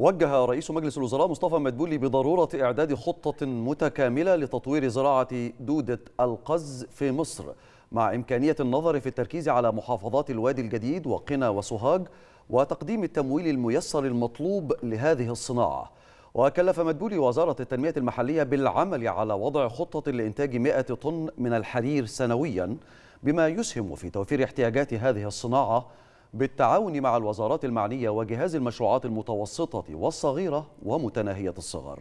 وجه رئيس مجلس الوزراء مصطفى مدبولي بضرورة إعداد خطة متكاملة لتطوير زراعة دودة القز في مصر مع إمكانية النظر في التركيز على محافظات الوادي الجديد وقنا وسوهاج وتقديم التمويل الميسر المطلوب لهذه الصناعة وكلف مدبولي وزارة التنمية المحلية بالعمل على وضع خطة لإنتاج 100 طن من الحرير سنويا بما يسهم في توفير احتياجات هذه الصناعة بالتعاون مع الوزارات المعنية وجهاز المشروعات المتوسطة والصغيرة ومتناهية الصغر